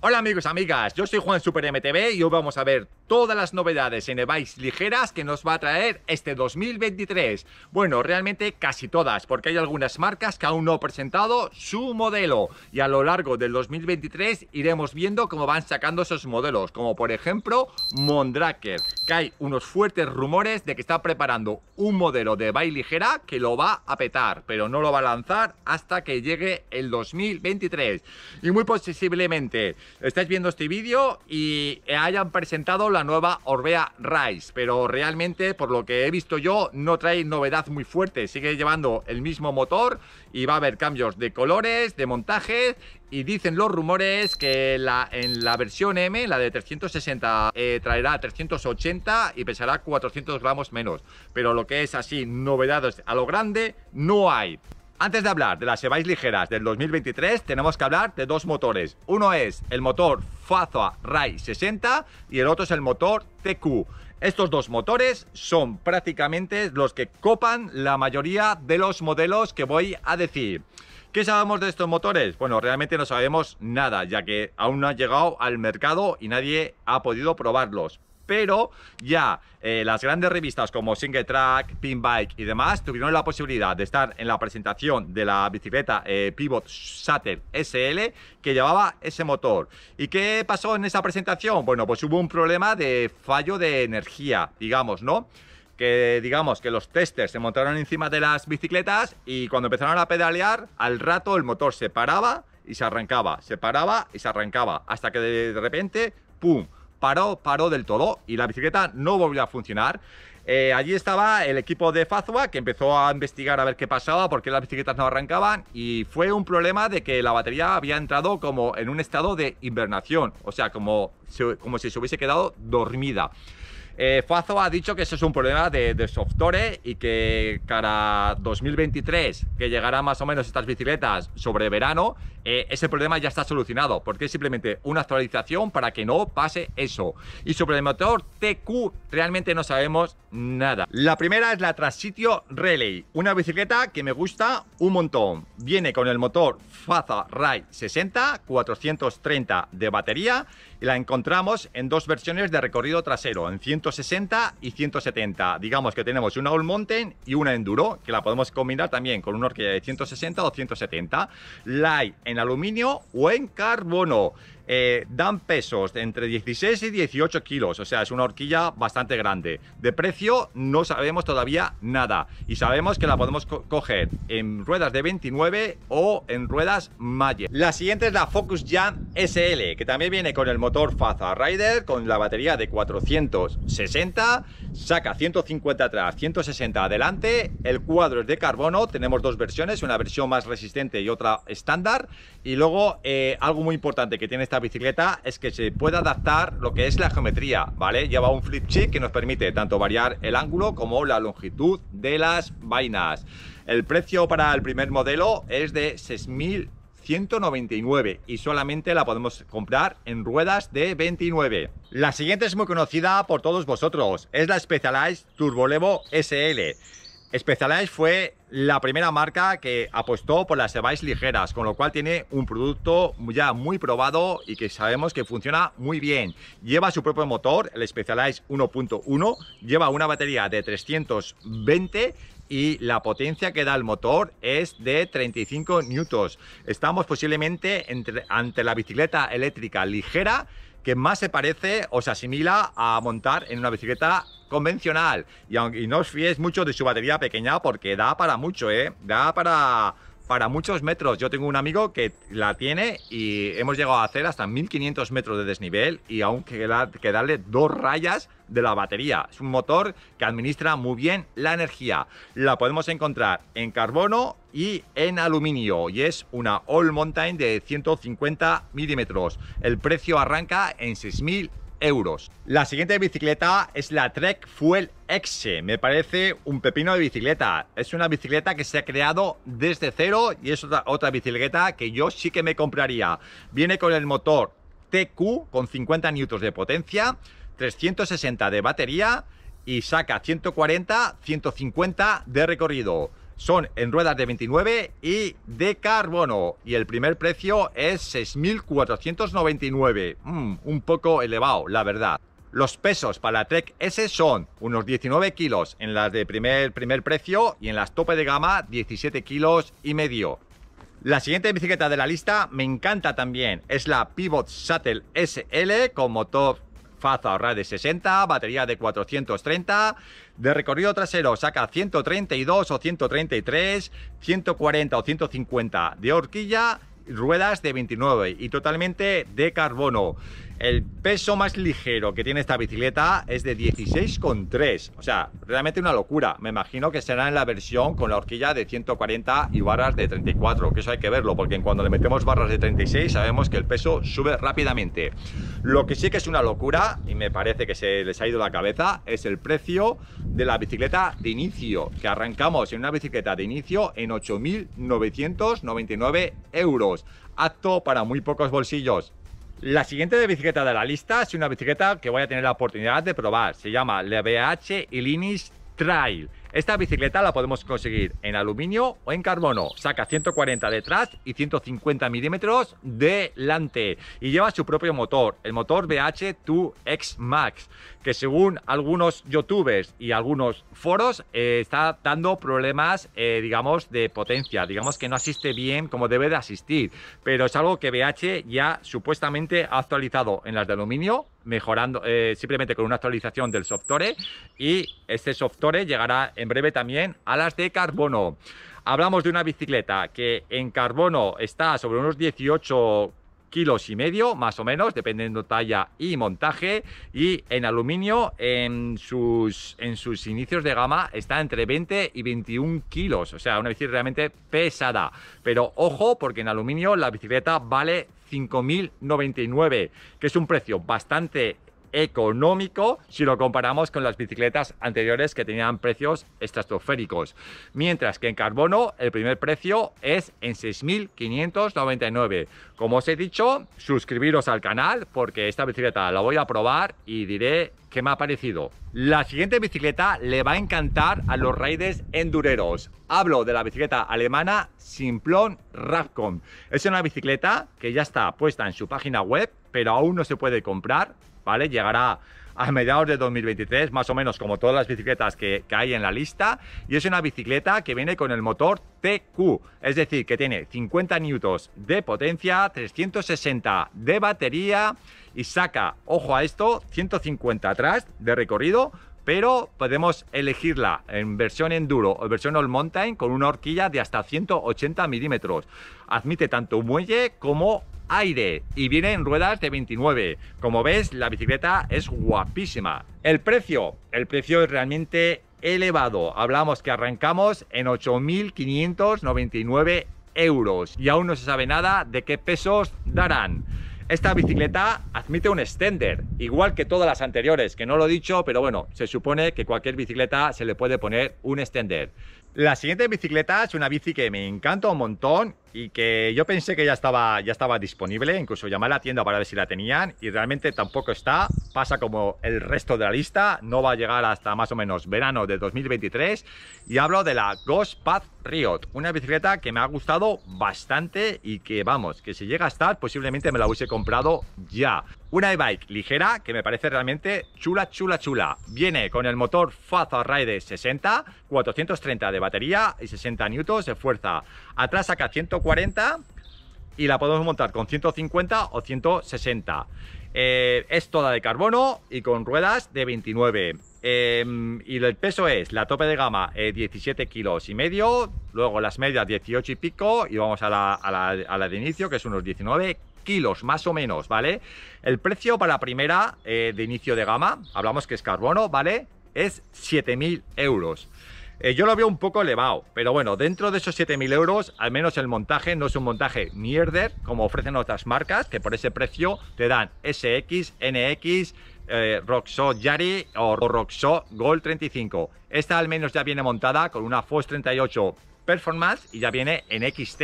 Hola amigos, amigas, yo soy Juan Super MTV y hoy vamos a ver todas las novedades en e ligeras que nos va a traer este 2023. Bueno, realmente casi todas, porque hay algunas marcas que aún no han presentado su modelo y a lo largo del 2023 iremos viendo cómo van sacando esos modelos, como por ejemplo Mondraker, que hay unos fuertes rumores de que está preparando un modelo de bike ligera que lo va a petar, pero no lo va a lanzar hasta que llegue el 2023. Y muy posiblemente estáis viendo este vídeo y hayan presentado la nueva Orbea Rise, pero realmente por lo que he visto yo no trae novedad muy fuerte, sigue llevando el mismo motor y va a haber cambios de colores, de montaje y dicen los rumores que la, en la versión M, la de 360, eh, traerá 380 y pesará 400 gramos menos. Pero lo que es así, novedades a lo grande, no hay. Antes de hablar de las sebáis ligeras del 2023, tenemos que hablar de dos motores. Uno es el motor Fazua Rai 60 y el otro es el motor TQ. Estos dos motores son prácticamente los que copan la mayoría de los modelos que voy a decir. ¿Qué sabemos de estos motores? Bueno, realmente no sabemos nada, ya que aún no han llegado al mercado y nadie ha podido probarlos pero ya eh, las grandes revistas como Single Track, Pin Bike y demás tuvieron la posibilidad de estar en la presentación de la bicicleta eh, Pivot Shutter SL que llevaba ese motor. ¿Y qué pasó en esa presentación? Bueno, pues hubo un problema de fallo de energía, digamos, ¿no? que digamos que los testers se montaron encima de las bicicletas y cuando empezaron a pedalear, al rato el motor se paraba y se arrancaba, se paraba y se arrancaba, hasta que de repente, ¡pum!, paró, paró del todo y la bicicleta no volvió a funcionar. Eh, allí estaba el equipo de Fazua que empezó a investigar a ver qué pasaba, por qué las bicicletas no arrancaban y fue un problema de que la batería había entrado como en un estado de invernación o sea, como, como si se hubiese quedado dormida. Eh, Fazo ha dicho que eso es un problema de, de software y que para 2023, que llegará más o menos estas bicicletas sobre verano, eh, ese problema ya está solucionado, porque es simplemente una actualización para que no pase eso. Y sobre el motor TQ, realmente no sabemos nada. La primera es la Transitio Relay, una bicicleta que me gusta un montón. Viene con el motor Faza Ride 60, 430 de batería y la encontramos en dos versiones de recorrido trasero, en 160 y 170. Digamos que tenemos una All Mountain y una Enduro, que la podemos combinar también con una horquilla de 160 o 170. Light en aluminio o en carbono. Eh, dan pesos entre 16 y 18 kilos, o sea, es una horquilla bastante grande. De precio no sabemos todavía nada y sabemos que la podemos coger en ruedas de 29 o en ruedas Mayer. La siguiente es la Focus Jam SL, que también viene con el motor Faza Rider, con la batería de 460, saca 150 atrás, 160 adelante, el cuadro es de carbono, tenemos dos versiones, una versión más resistente y otra estándar, y luego eh, algo muy importante que tiene esta bicicleta es que se puede adaptar lo que es la geometría, ¿vale? Lleva un flip chip que nos permite tanto variar el ángulo como la longitud de las vainas. El precio para el primer modelo es de 6.199 y solamente la podemos comprar en ruedas de 29. La siguiente es muy conocida por todos vosotros, es la Specialized Turbolevo SL. Specialized fue la primera marca que apostó por las e ligeras, con lo cual tiene un producto ya muy probado y que sabemos que funciona muy bien. Lleva su propio motor, el Specialized 1.1, lleva una batería de 320 y la potencia que da el motor es de 35 newtons. Estamos posiblemente ante la bicicleta eléctrica ligera que más se parece o se asimila a montar en una bicicleta convencional. Y, aunque, no os fiéis mucho de su batería pequeña porque da para mucho, ¿eh? Da para para muchos metros. Yo tengo un amigo que la tiene y hemos llegado a hacer hasta 1500 metros de desnivel y aún que darle dos rayas de la batería. Es un motor que administra muy bien la energía. La podemos encontrar en carbono y en aluminio y es una All Mountain de 150 milímetros. El precio arranca en 6.000 euros. La siguiente bicicleta es la Trek Fuel Exe. Me parece un pepino de bicicleta. Es una bicicleta que se ha creado desde cero y es otra, bicicleta que yo sí que me compraría. Viene con el motor TQ con 50 newtons de potencia, 360 de batería y saca 140, 150 de recorrido son en ruedas de 29 y de carbono. Y el primer precio es 6.499. Mm, un poco elevado, la verdad. Los pesos para la Trek S son unos 19 kilos en las de primer, primer precio y en las tope de gama 17 kilos y medio. La siguiente bicicleta de la lista me encanta también. Es la Pivot Shuttle SL con motor Faza ahorrar de 60, batería de 430, de recorrido trasero saca 132 o 133, 140 o 150 de horquilla, ruedas de 29 y totalmente de carbono. El peso más ligero que tiene esta bicicleta es de 16,3. O sea, realmente una locura. Me imagino que será en la versión con la horquilla de 140 y barras de 34, que eso hay que verlo, porque cuando le metemos barras de 36 sabemos que el peso sube rápidamente. Lo que sí que es una locura, y me parece que se les ha ido la cabeza, es el precio de la bicicleta de inicio, que arrancamos en una bicicleta de inicio en 8.999 euros. Acto para muy pocos bolsillos. La siguiente de bicicleta de la lista es una bicicleta que voy a tener la oportunidad de probar. Se llama la BH Ilinis Trail. Esta bicicleta la podemos conseguir en aluminio o en carbono. Saca 140 detrás y 150 milímetros delante. Y lleva su propio motor, el motor BH2X Max, que según algunos youtubers y algunos foros eh, está dando problemas, eh, digamos, de potencia. Digamos que no asiste bien como debe de asistir. Pero es algo que BH ya supuestamente ha actualizado en las de aluminio mejorando eh, simplemente con una actualización del software y este software llegará en breve también a las de carbono. Hablamos de una bicicleta que en carbono está sobre unos 18 kilos y medio, más o menos, dependiendo talla y montaje. Y en aluminio, en sus, en sus inicios de gama, está entre 20 y 21 kilos. O sea, una bicicleta realmente pesada. Pero ojo, porque en aluminio la bicicleta vale 5.099, que es un precio bastante económico si lo comparamos con las bicicletas anteriores que tenían precios estratosféricos. Mientras que en carbono el primer precio es en 6.599. Como os he dicho, suscribiros al canal porque esta bicicleta la voy a probar y diré qué me ha parecido. La siguiente bicicleta le va a encantar a los riders endureros. Hablo de la bicicleta alemana Simplon Rapcom. Es una bicicleta que ya está puesta en su página web, pero aún no se puede comprar Llegará a mediados de 2023, más o menos como todas las bicicletas que, hay en la lista. Y es una bicicleta que viene con el motor TQ, es decir, que tiene 50 N de potencia, 360 de batería y saca, ojo a esto, 150 atrás de recorrido. Pero podemos elegirla en versión enduro o versión all mountain con una horquilla de hasta 180 milímetros. Admite tanto muelle como aire y viene en ruedas de 29. Como ves, la bicicleta es guapísima. El precio, el precio es realmente elevado. Hablamos que arrancamos en 8.599 euros y aún no se sabe nada de qué pesos darán. Esta bicicleta admite un extender, igual que todas las anteriores, que no lo he dicho, pero bueno, se supone que cualquier bicicleta se le puede poner un extender. La siguiente bicicleta es una bici que me encanta un montón y que yo pensé que ya estaba, ya estaba disponible, incluso llamé a la tienda para ver si la tenían y realmente tampoco está, pasa como el resto de la lista, no va a llegar hasta más o menos verano de 2023 y hablo de la Ghost Path Riot, una bicicleta que me ha gustado bastante y que vamos, que si llega a estar posiblemente me la hubiese comprado ya. Una e-bike ligera que me parece realmente chula, chula, chula. Viene con el motor Fazer Ride 60, 430 de batería y 60 newtons de fuerza. Atrás saca 140 y la podemos montar con 150 o 160. Eh, es toda de carbono y con ruedas de 29. Em, y el peso es la tope de gama 17 eh, kilos y medio, luego las medias 18 y pico y vamos a la, a, la, de inicio que es unos 19 kilos más o menos, ¿vale? El precio para la primera eh, de inicio de gama, hablamos que es carbono, ¿vale? Es 7.000 euros. Eh, yo lo veo un poco elevado, pero bueno, dentro de esos 7.000 euros, al menos el montaje no es un montaje mierder, como ofrecen otras marcas, que por ese precio te dan SX, NX, eh, Roxo Yari o Roxo Gold 35. Esta al menos ya viene montada con una FOS 38 Performance y ya viene en XT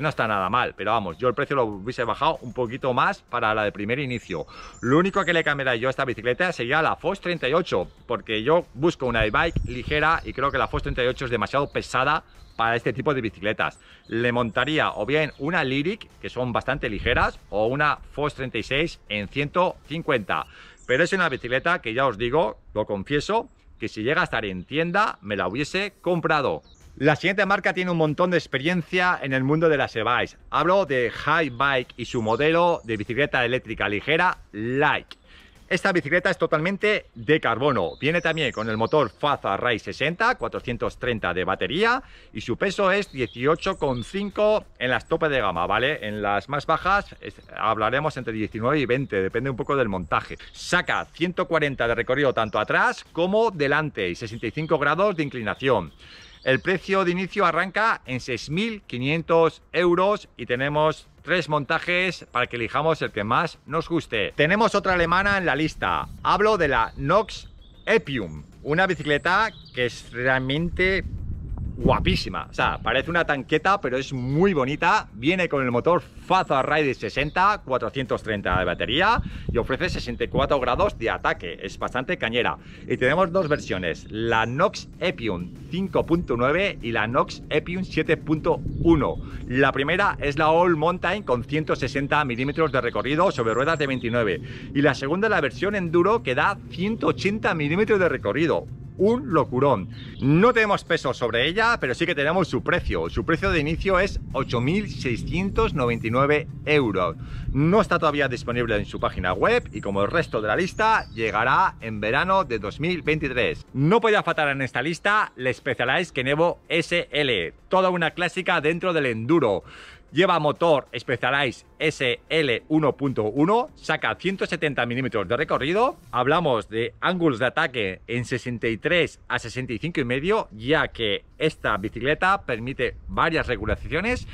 no está nada mal, pero vamos, yo el precio lo hubiese bajado un poquito más para la de primer inicio. Lo único que le cambiaría yo a esta bicicleta sería la fos 38, porque yo busco una e-bike ligera y creo que la fos 38 es demasiado pesada para este tipo de bicicletas. Le montaría o bien una Lyric, que son bastante ligeras, o una fos 36 en 150. Pero es una bicicleta que ya os digo, lo confieso, que si llega a estar en tienda me la hubiese comprado. La siguiente marca tiene un montón de experiencia en el mundo de las e-bikes. Hablo de High Bike y su modelo de bicicleta eléctrica ligera Like Esta bicicleta es totalmente de carbono. Viene también con el motor Faza Rai 60, 430 de batería y su peso es 18,5 en las tope de gama, ¿vale? En las más bajas hablaremos entre 19 y 20, depende un poco del montaje. Saca 140 de recorrido tanto atrás como delante y 65 grados de inclinación. El precio de inicio arranca en 6.500 euros y tenemos tres montajes para que elijamos el que más nos guste. Tenemos otra alemana en la lista. Hablo de la Nox Epium, una bicicleta que es realmente guapísima. O sea, parece una tanqueta, pero es muy bonita. Viene con el motor Fazza Ride 60, 430 de batería y ofrece 64 grados de ataque. Es bastante cañera. Y tenemos dos versiones, la Nox epium 5.9 y la Nox epium 7.1. La primera es la All Mountain con 160 milímetros de recorrido sobre ruedas de 29. Y la segunda es la versión Enduro que da 180 milímetros de recorrido un locurón. No tenemos peso sobre ella, pero sí que tenemos su precio. Su precio de inicio es 8.699 euros. No está todavía disponible en su página web y como el resto de la lista, llegará en verano de 2023. No podía faltar en esta lista la Specialized Kenevo SL, toda una clásica dentro del enduro. Lleva motor Specialized SL1.1, saca 170 milímetros de recorrido. Hablamos de ángulos de ataque en 63 a 65 y medio, ya que esta bicicleta permite varias regulaciones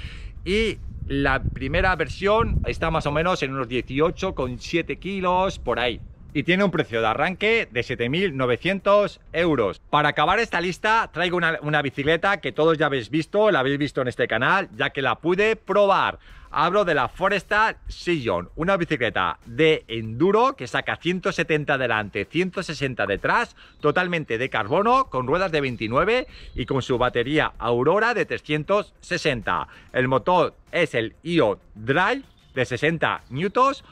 y la primera versión está más o menos en unos 18,7 kilos por ahí y tiene un precio de arranque de 7.900 euros. Para acabar esta lista traigo una, bicicleta que todos ya habéis visto, la habéis visto en este canal, ya que la pude probar. Hablo de la forestal Sillon, una bicicleta de enduro que saca 170 delante, 160 detrás, totalmente de carbono, con ruedas de 29 y con su batería Aurora de 360. El motor es el IO Drive de 60 newtons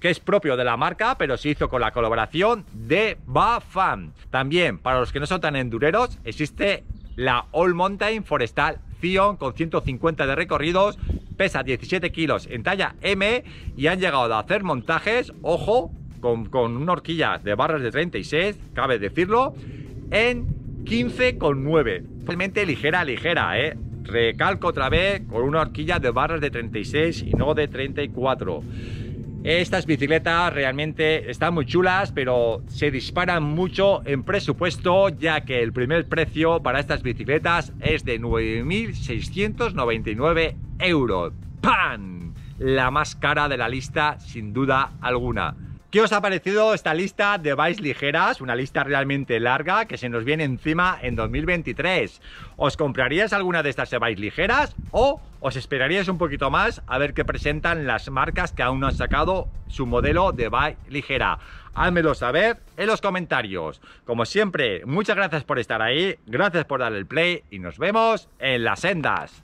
que es propio de la marca, pero se hizo con la colaboración de Bafam. También, para los que no son tan endureros, existe la All Mountain Forestal Zion con 150 de recorridos, pesa 17 kilos en talla M y han llegado a hacer montajes, ojo, con, con una horquilla de barras de 36, cabe decirlo, en 15,9. Realmente ligera, ligera, ¿eh? Recalco otra vez con una horquilla de barras de 36 y no de 34. Estas bicicletas realmente están muy chulas, pero se disparan mucho en presupuesto, ya que el primer precio para estas bicicletas es de 9.699 euros. ¡Pam! La más cara de la lista, sin duda alguna. ¿Qué os ha parecido esta lista de bikes ligeras? Una lista realmente larga que se nos viene encima en 2023. ¿Os compraríais alguna de estas bikes ligeras o os esperaríais un poquito más a ver qué presentan las marcas que aún no han sacado su modelo de bike ligera? házmelo saber en los comentarios. Como siempre, muchas gracias por estar ahí, gracias por darle el play y nos vemos en las sendas.